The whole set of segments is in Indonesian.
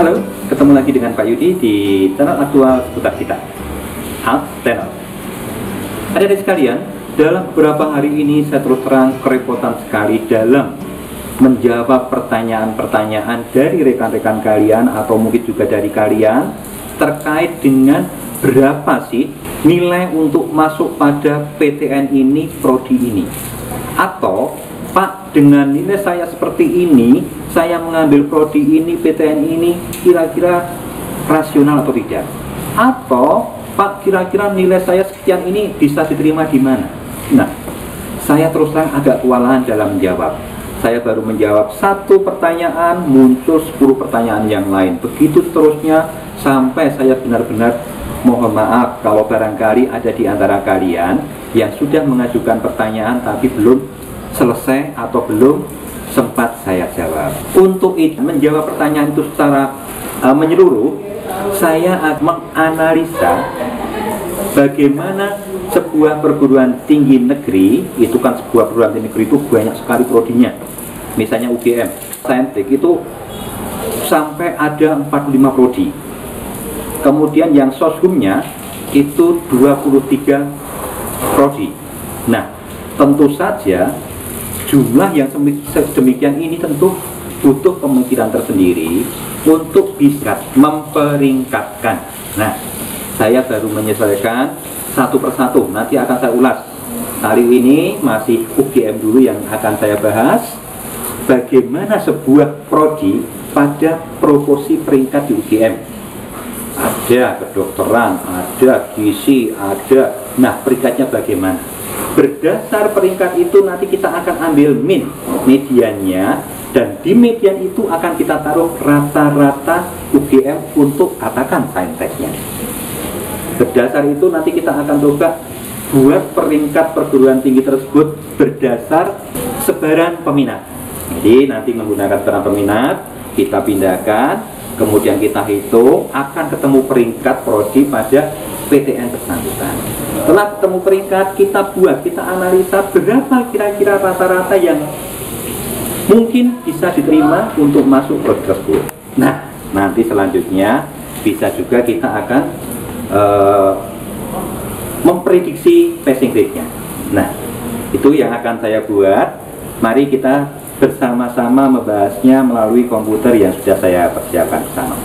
Halo, ketemu lagi dengan Pak Yudi di channel aktual seputar kita, Hub Channel. ada dari sekalian, dalam beberapa hari ini saya terus terang kerepotan sekali dalam menjawab pertanyaan-pertanyaan dari rekan-rekan kalian atau mungkin juga dari kalian terkait dengan berapa sih nilai untuk masuk pada PTN ini, Prodi ini. Atau, Pak, dengan nilai saya seperti ini, saya mengambil prodi ini, PTN ini, kira-kira rasional atau tidak? Atau Pak kira-kira nilai saya sekian ini bisa diterima di mana? Nah, saya terus terang agak kewalahan dalam menjawab. Saya baru menjawab satu pertanyaan, muncul 10 pertanyaan yang lain. Begitu seterusnya sampai saya benar-benar mohon maaf kalau barangkali ada di antara kalian yang sudah mengajukan pertanyaan tapi belum selesai atau belum sempat saya jawab. Untuk itu menjawab pertanyaan itu secara uh, menyeluruh, saya akan menganalisa bagaimana sebuah perguruan tinggi negeri, itu kan sebuah perguruan tinggi negeri itu banyak sekali prodinya. Misalnya UGM, saintik itu sampai ada 45 prodi. Kemudian yang soshumnya itu 23 prodi. Nah, tentu saja jumlah yang sedemikian ini tentu butuh pemikiran tersendiri untuk bisa memperingkatkan. Nah, saya baru menyesuaikan satu persatu. Nanti akan saya ulas. Hari ini masih UGM dulu yang akan saya bahas. Bagaimana sebuah prodi pada proporsi peringkat di UGM. Ada kedokteran, ada gizi, ada. Nah, peringkatnya bagaimana? berdasar peringkat itu nanti kita akan ambil min mediannya dan di median itu akan kita taruh rata-rata UGM untuk katakan time berdasar itu nanti kita akan coba buat peringkat perguruan tinggi tersebut berdasar sebaran peminat jadi nanti menggunakan sebaran peminat kita pindahkan kemudian kita hitung akan ketemu peringkat prodi pada PTN bersangkutan. Setelah ketemu peringkat kita buat, kita analisa berapa kira-kira rata-rata yang mungkin bisa diterima untuk masuk prodi tersebut. Nah, nanti selanjutnya bisa juga kita akan uh, memprediksi passing rate nya Nah, itu yang akan saya buat. Mari kita bersama-sama membahasnya melalui komputer yang sudah saya persiapkan bersama.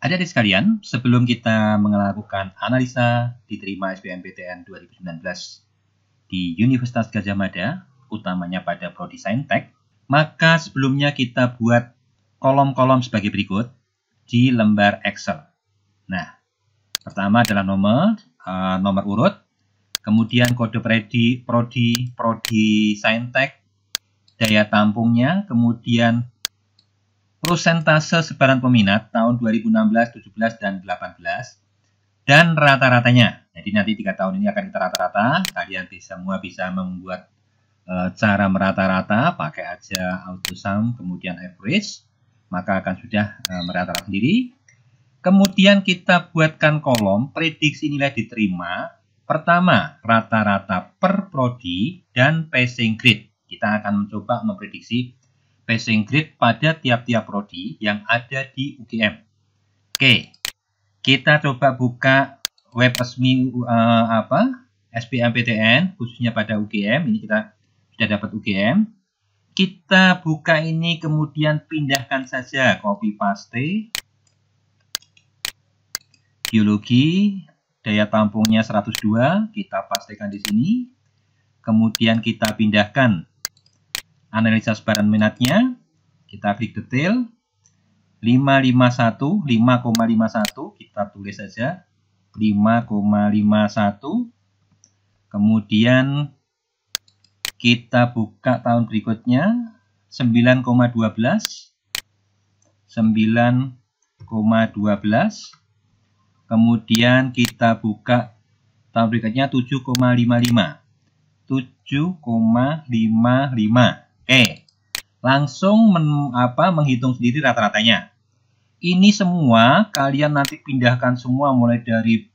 Ada di sekalian, sebelum kita melakukan analisa diterima SBMPTN 2019 di Universitas Gajah Mada, utamanya pada Prodi Saintek, maka sebelumnya kita buat kolom-kolom sebagai berikut di lembar Excel. Nah, pertama adalah nomor, eh, nomor urut, kemudian kode prodi, prodi, prodi saintek, daya tampungnya, kemudian prosentase sebaran peminat tahun 2016, 17, dan 18, dan rata-ratanya. Jadi nanti tiga tahun ini akan kita rata-rata, kalian bisa, semua bisa membuat e, cara merata-rata, pakai aja auto sum kemudian average, maka akan sudah e, merata-rata sendiri. Kemudian kita buatkan kolom prediksi nilai diterima Pertama, rata-rata per prodi dan passing grade. Kita akan mencoba memprediksi passing grade pada tiap-tiap prodi yang ada di UGM. Oke, kita coba buka web resmi uh, apa SBMPTN khususnya pada UGM. Ini kita sudah dapat UGM. Kita buka ini kemudian pindahkan saja copy paste biologi daya tampungnya 102, kita pastikan di sini. Kemudian kita pindahkan analisa sebaran minatnya. Kita klik detail. 551, 5,51, kita tulis saja 5,51. Kemudian kita buka tahun berikutnya 9,12. 9,12 Kemudian kita buka tahun berikutnya 7,55. 7,55. Oke. Langsung men, apa menghitung sendiri rata-ratanya. Ini semua kalian nanti pindahkan semua mulai dari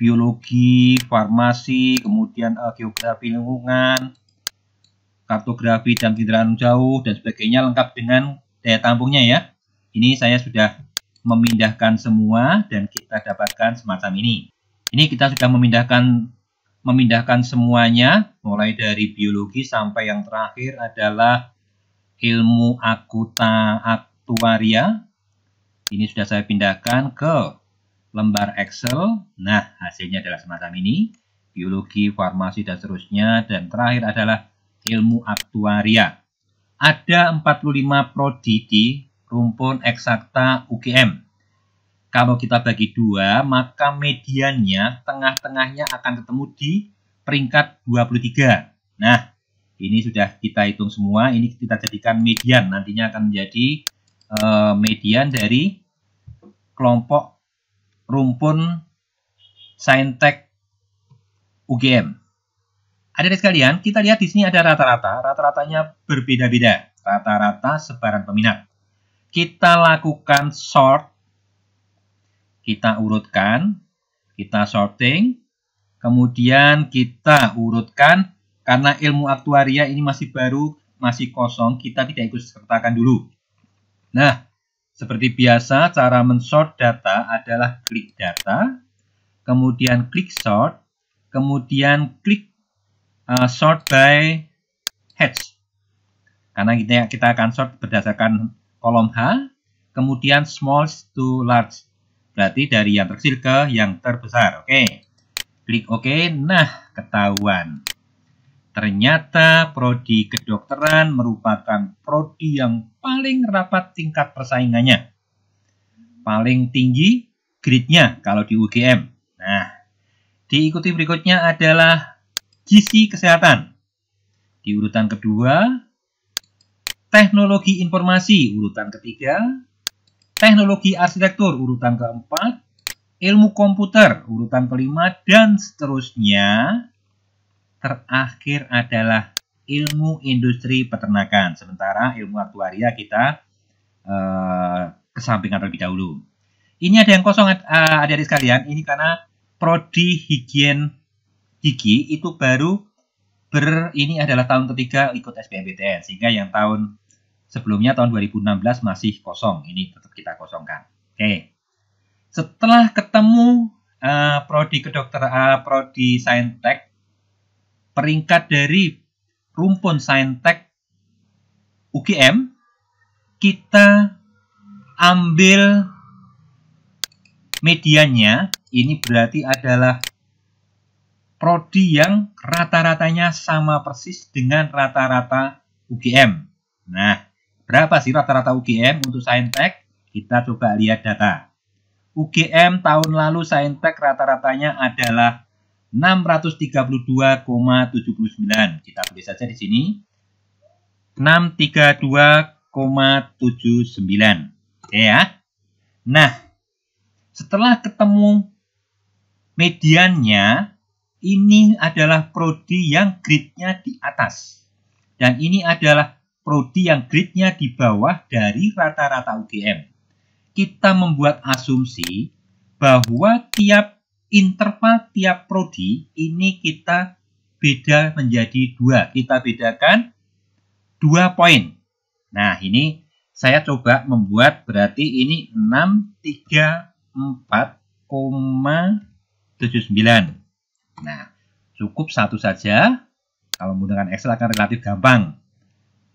biologi, farmasi, kemudian uh, geografi lingkungan, kartografi dan kendaraan jauh dan sebagainya lengkap dengan daya tampungnya ya. Ini saya sudah memindahkan semua dan kita dapatkan semacam ini. Ini kita sudah memindahkan memindahkan semuanya mulai dari biologi sampai yang terakhir adalah ilmu akuta aktuaria. Ini sudah saya pindahkan ke lembar Excel. Nah, hasilnya adalah semacam ini. Biologi, farmasi, dan seterusnya. Dan terakhir adalah ilmu aktuaria. Ada 45 prodi di rumpun eksakta UGM. Kalau kita bagi dua, maka mediannya tengah-tengahnya akan ketemu di peringkat 23. Nah, ini sudah kita hitung semua. Ini kita jadikan median. Nantinya akan menjadi uh, median dari kelompok rumpun Saintek UGM. Ada adik sekalian, kita lihat di sini ada rata-rata. Rata-ratanya berbeda-beda. Rata-rata sebaran peminat kita lakukan sort, kita urutkan, kita sorting, kemudian kita urutkan karena ilmu aktuaria ini masih baru, masih kosong, kita tidak ikut sertakan dulu. Nah, seperti biasa cara mensort data adalah klik data, kemudian klik sort, kemudian klik uh, sort by heads Karena kita kita akan sort berdasarkan kolom H, kemudian small to large. Berarti dari yang terkecil ke yang terbesar. Oke. Klik OK. Nah, ketahuan. Ternyata prodi kedokteran merupakan prodi yang paling rapat tingkat persaingannya. Paling tinggi gridnya kalau di UGM. Nah, diikuti berikutnya adalah gizi kesehatan. Di urutan kedua, teknologi informasi urutan ketiga, teknologi arsitektur urutan keempat, ilmu komputer urutan kelima, dan seterusnya. Terakhir adalah ilmu industri peternakan. Sementara ilmu aktuaria kita uh, eh, kesampingkan terlebih dahulu. Ini ada yang kosong ada eh, adik sekalian. Ini karena prodi higien gigi itu baru ber ini adalah tahun ketiga ikut SBMPTN sehingga yang tahun Sebelumnya tahun 2016 masih kosong, ini tetap kita kosongkan. Oke. Setelah ketemu uh, prodi kedokteran uh, eh, prodi Saintek peringkat dari rumpun Saintek UGM kita ambil medianya ini berarti adalah prodi yang rata-ratanya sama persis dengan rata-rata UGM. Nah, Berapa sih rata-rata UGM untuk Saintek? Kita coba lihat data. UGM tahun lalu Saintek rata-ratanya adalah 632,79. Kita tulis saja di sini. 632,79. Oke ya. Nah, setelah ketemu mediannya, ini adalah prodi yang gridnya di atas. Dan ini adalah prodi yang grade-nya di bawah dari rata-rata UGM. Kita membuat asumsi bahwa tiap interval tiap prodi ini kita beda menjadi dua. Kita bedakan dua poin. Nah, ini saya coba membuat berarti ini 634,79. Nah, cukup satu saja. Kalau menggunakan Excel akan relatif gampang.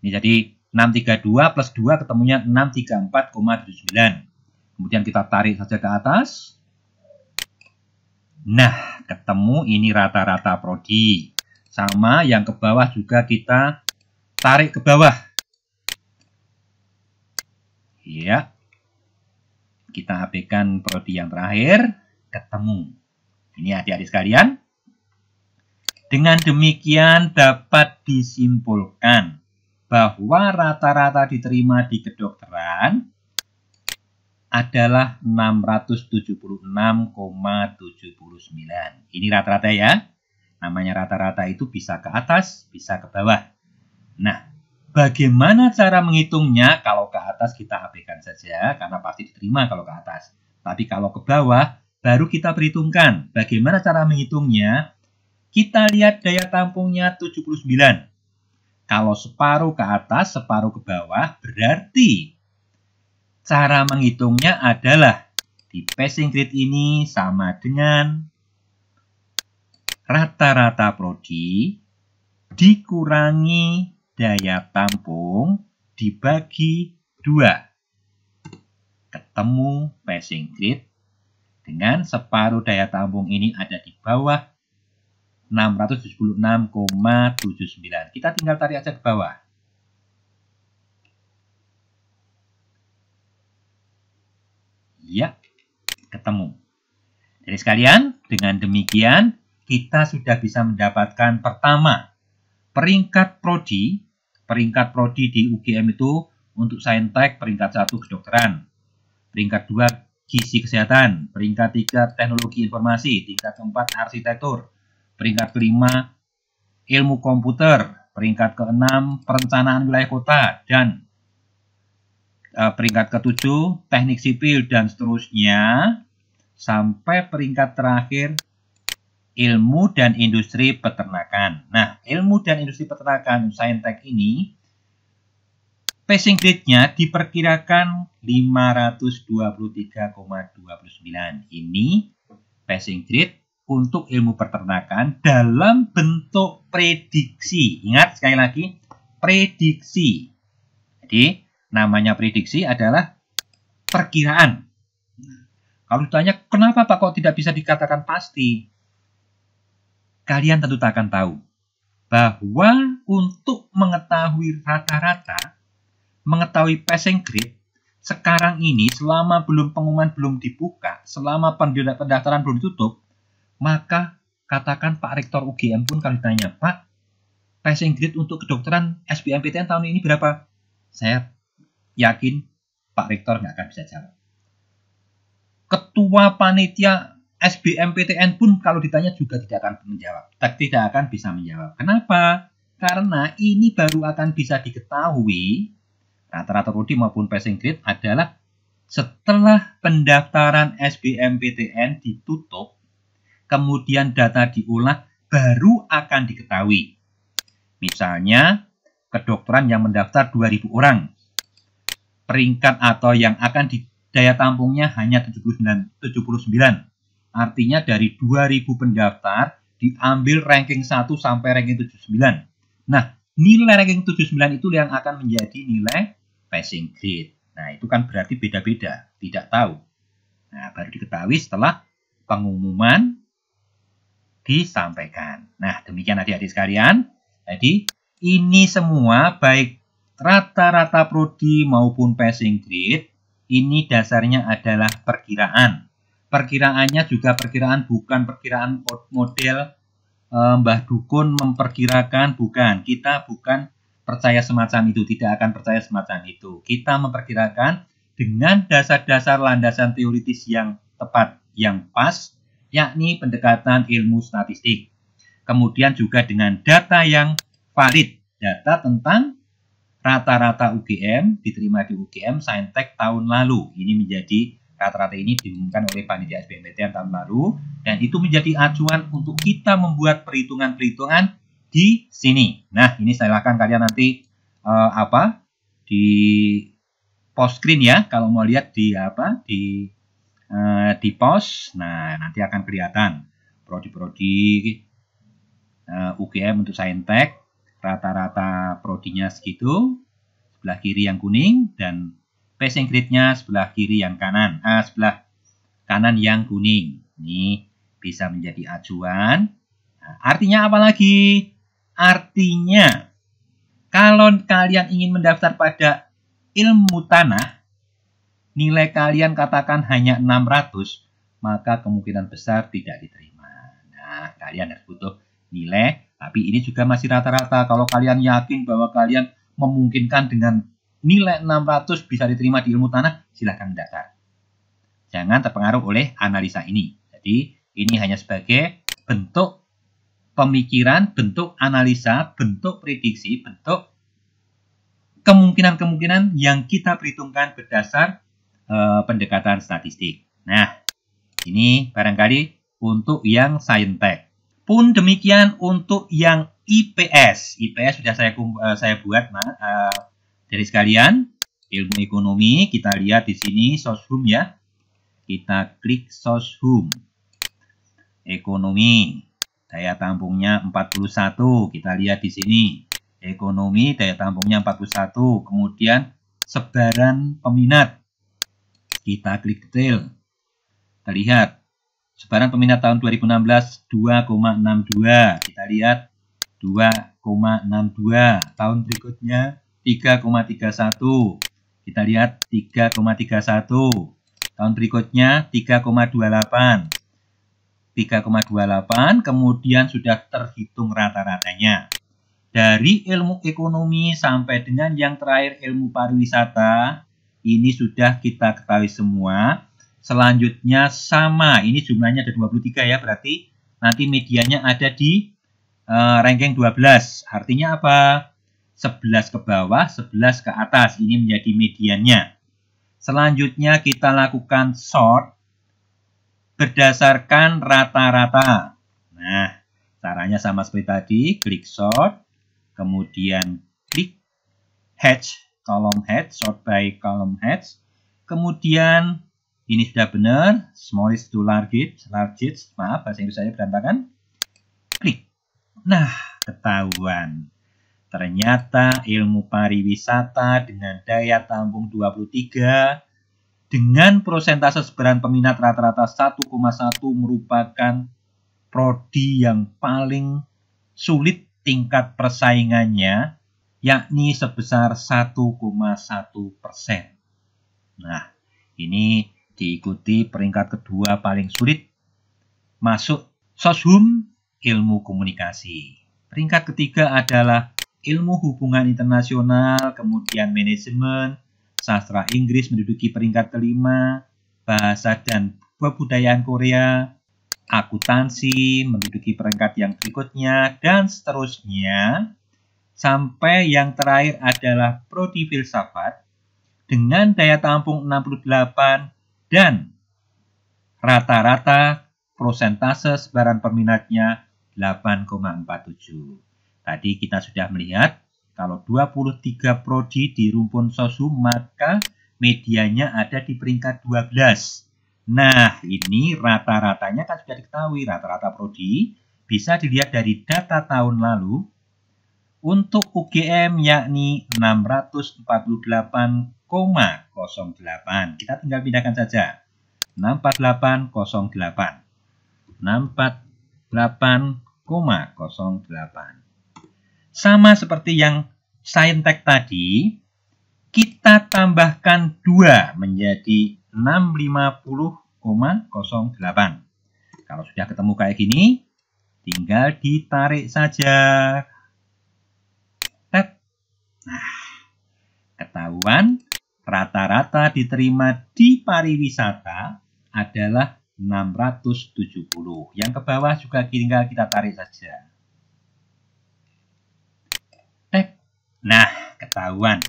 Ini jadi 632 plus 2 ketemunya 634,79. Kemudian kita tarik saja ke atas. Nah, ketemu ini rata-rata prodi. Sama yang ke bawah juga kita tarik ke bawah. Ya. Kita abaikan prodi yang terakhir, ketemu. Ini adik-adik sekalian. Dengan demikian dapat disimpulkan bahwa rata-rata diterima di kedokteran adalah 676,79. Ini rata-rata ya. Namanya rata-rata itu bisa ke atas, bisa ke bawah. Nah, bagaimana cara menghitungnya? Kalau ke atas kita abaikan saja karena pasti diterima kalau ke atas. Tapi kalau ke bawah baru kita perhitungkan. Bagaimana cara menghitungnya? Kita lihat daya tampungnya 79. Kalau separuh ke atas, separuh ke bawah, berarti cara menghitungnya adalah di passing grade ini sama dengan rata-rata prodi dikurangi daya tampung dibagi dua Ketemu passing grade dengan separuh daya tampung ini ada di bawah 676,79. Kita tinggal tarik aja ke bawah. Ya, ketemu. Jadi sekalian, dengan demikian kita sudah bisa mendapatkan pertama peringkat prodi, peringkat prodi di UGM itu untuk saintek peringkat 1 kedokteran, peringkat 2 gizi kesehatan, peringkat 3 teknologi informasi, tingkat keempat arsitektur, peringkat kelima ilmu komputer, peringkat keenam perencanaan wilayah kota dan e, peringkat ketujuh teknik sipil dan seterusnya sampai peringkat terakhir ilmu dan industri peternakan. Nah, ilmu dan industri peternakan Saintek ini passing grade-nya diperkirakan 523,29. Ini passing grade untuk ilmu peternakan dalam bentuk prediksi. Ingat sekali lagi, prediksi. Jadi, namanya prediksi adalah perkiraan. Kalau ditanya, kenapa Pak kok tidak bisa dikatakan pasti? Kalian tentu tak akan tahu bahwa untuk mengetahui rata-rata, mengetahui passing grade, sekarang ini selama belum pengumuman belum dibuka, selama pendaftaran belum ditutup, maka katakan Pak Rektor UGM pun kalau ditanya, Pak, passing grade untuk kedokteran SBMPTN tahun ini berapa? Saya yakin Pak Rektor nggak akan bisa jawab. Ketua panitia SBMPTN pun kalau ditanya juga tidak akan menjawab. Tidak akan bisa menjawab. Kenapa? Karena ini baru akan bisa diketahui rata-rata Rudi maupun passing grade adalah setelah pendaftaran SBMPTN ditutup kemudian data diolah, baru akan diketahui. Misalnya, kedokteran yang mendaftar 2.000 orang. Peringkat atau yang akan di daya tampungnya hanya 79. 79. Artinya dari 2.000 pendaftar diambil ranking 1 sampai ranking 79. Nah, nilai ranking 79 itu yang akan menjadi nilai passing grade. Nah, itu kan berarti beda-beda, tidak tahu. Nah, baru diketahui setelah pengumuman disampaikan. Nah, demikian adik-adik sekalian. Jadi, ini semua baik rata-rata prodi maupun passing grade, ini dasarnya adalah perkiraan. Perkiraannya juga perkiraan bukan perkiraan model eh, Mbah Dukun memperkirakan, bukan. Kita bukan percaya semacam itu, tidak akan percaya semacam itu. Kita memperkirakan dengan dasar-dasar landasan teoritis yang tepat, yang pas, yakni pendekatan ilmu statistik. Kemudian juga dengan data yang valid, data tentang rata-rata UGM diterima di UGM Saintek tahun lalu. Ini menjadi rata-rata ini diumumkan oleh panitia SBMPTN tahun lalu dan itu menjadi acuan untuk kita membuat perhitungan-perhitungan di sini. Nah, ini silakan kalian nanti uh, apa di post screen ya kalau mau lihat di apa di eh, di pos, nah nanti akan kelihatan prodi-prodi eh, UGM untuk Saintek, rata-rata prodinya segitu, sebelah kiri yang kuning dan passing grade-nya sebelah kiri yang kanan, eh, sebelah kanan yang kuning. Ini bisa menjadi acuan. Nah, artinya apa lagi? Artinya kalau kalian ingin mendaftar pada ilmu tanah nilai kalian katakan hanya 600, maka kemungkinan besar tidak diterima. Nah, kalian harus butuh nilai, tapi ini juga masih rata-rata. Kalau kalian yakin bahwa kalian memungkinkan dengan nilai 600 bisa diterima di ilmu tanah, silahkan mendaftar. Jangan terpengaruh oleh analisa ini. Jadi, ini hanya sebagai bentuk pemikiran, bentuk analisa, bentuk prediksi, bentuk kemungkinan-kemungkinan yang kita perhitungkan berdasar Eh, pendekatan statistik. Nah, ini barangkali untuk yang saintek. Pun demikian untuk yang IPS. IPS sudah saya eh, saya buat uh, dari sekalian ilmu ekonomi. Kita lihat di sini soshum ya. Kita klik soshum. Ekonomi. Daya tampungnya 41. Kita lihat di sini. Ekonomi daya tampungnya 41. Kemudian sebaran peminat kita klik detail. Kita lihat. Sebaran peminat tahun 2016 2,62. Kita lihat 2,62. Tahun berikutnya 3,31. Kita lihat 3,31. Tahun berikutnya 3,28. 3,28 kemudian sudah terhitung rata-ratanya. Dari ilmu ekonomi sampai dengan yang terakhir ilmu pariwisata, ini sudah kita ketahui semua. Selanjutnya sama, ini jumlahnya ada 23 ya, berarti nanti medianya ada di uh, ranking 12. Artinya apa? 11 ke bawah, 11 ke atas. Ini menjadi medianya. Selanjutnya kita lakukan sort berdasarkan rata-rata. Nah, caranya sama seperti tadi. Klik sort, kemudian klik hatch column head, sort by column heads. Kemudian ini sudah benar, is to large largest, maaf bahasa Inggris saya berantakan. Klik. Nah, ketahuan. Ternyata ilmu pariwisata dengan daya tampung 23 dengan prosentase sebaran peminat rata-rata 1,1 merupakan prodi yang paling sulit tingkat persaingannya yakni sebesar 1,1 persen. Nah, ini diikuti peringkat kedua paling sulit, masuk soshum ilmu komunikasi. Peringkat ketiga adalah ilmu hubungan internasional, kemudian manajemen, sastra Inggris menduduki peringkat kelima, bahasa dan kebudayaan Korea, akuntansi menduduki peringkat yang berikutnya, dan seterusnya sampai yang terakhir adalah prodi filsafat dengan daya tampung 68 dan rata-rata prosentase sebaran peminatnya 8,47. Tadi kita sudah melihat kalau 23 prodi di rumpun sosu maka medianya ada di peringkat 12. Nah, ini rata-ratanya kan sudah diketahui. Rata-rata prodi bisa dilihat dari data tahun lalu untuk UGM yakni 648,08. Kita tinggal pindahkan saja. 648,08. 648,08. Sama seperti yang Saintek tadi, kita tambahkan 2 menjadi 650,08. Kalau sudah ketemu kayak gini, tinggal ditarik saja Nah, ketahuan rata-rata diterima di pariwisata adalah 670. Yang ke bawah juga tinggal kita tarik saja. Eh, Nah, ketahuan.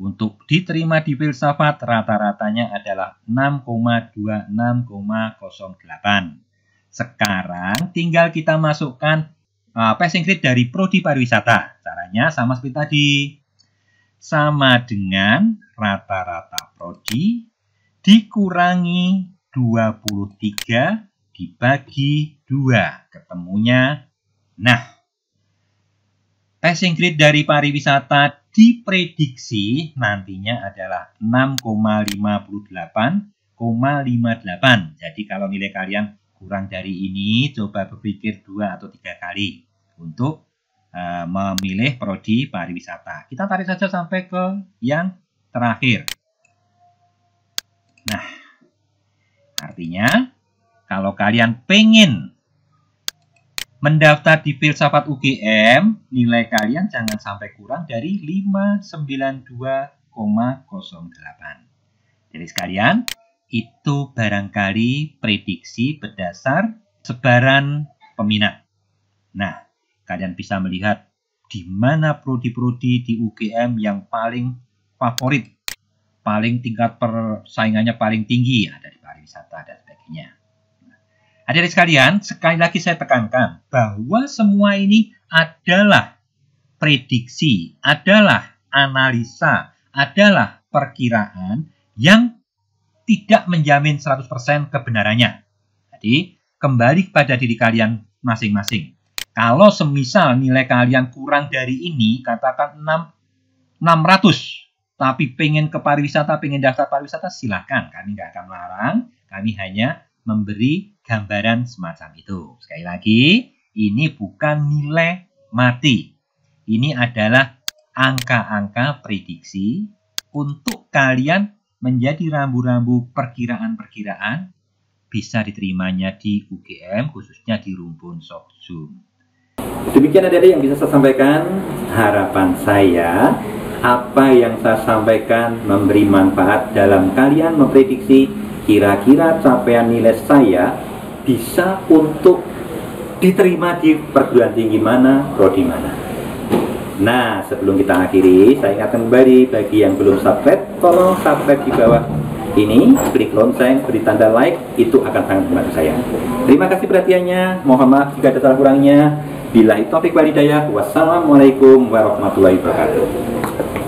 Untuk diterima di filsafat rata-ratanya adalah 6,26,08. Sekarang tinggal kita masukkan uh, passing grade dari prodi pariwisata. Caranya sama seperti tadi sama dengan rata-rata prodi dikurangi 23 dibagi 2. Ketemunya nah. Passing grade dari pariwisata diprediksi nantinya adalah 6,58,58. Jadi kalau nilai kalian kurang dari ini, coba berpikir 2 atau 3 kali untuk Eh, memilih prodi pariwisata. Kita tarik saja sampai ke yang terakhir. Nah, artinya kalau kalian pengen mendaftar di filsafat UGM, nilai kalian jangan sampai kurang dari 592,08. Jadi sekalian, itu barangkali prediksi berdasar sebaran peminat. Nah, kalian bisa melihat di mana prodi-prodi di UGM yang paling favorit, paling tingkat persaingannya paling tinggi ya, dari pariwisata dan sebagainya. Hadirin sekalian, sekali lagi saya tekankan bahwa semua ini adalah prediksi, adalah analisa, adalah perkiraan yang tidak menjamin 100% kebenarannya. Jadi, kembali kepada diri kalian masing-masing. Kalau semisal nilai kalian kurang dari ini, katakan 6, 600, tapi pengen ke pariwisata, pengen daftar pariwisata, silakan. Kami nggak akan melarang, kami hanya memberi gambaran semacam itu. Sekali lagi, ini bukan nilai mati. Ini adalah angka-angka prediksi untuk kalian menjadi rambu-rambu perkiraan-perkiraan bisa diterimanya di UGM khususnya di rumpun Sokjum. Demikian ada adik yang bisa saya sampaikan. Harapan saya apa yang saya sampaikan memberi manfaat dalam kalian memprediksi kira-kira capaian nilai saya bisa untuk diterima di perguruan tinggi mana, prodi mana. Nah, sebelum kita akhiri, saya ingatkan kembali bagi yang belum subscribe, tolong subscribe di bawah ini klik lonceng beri tanda like itu akan sangat membantu saya terima kasih perhatiannya mohon maaf jika ada salah kurangnya Bila itu topik walidaya, wassalamualaikum warahmatullahi wabarakatuh.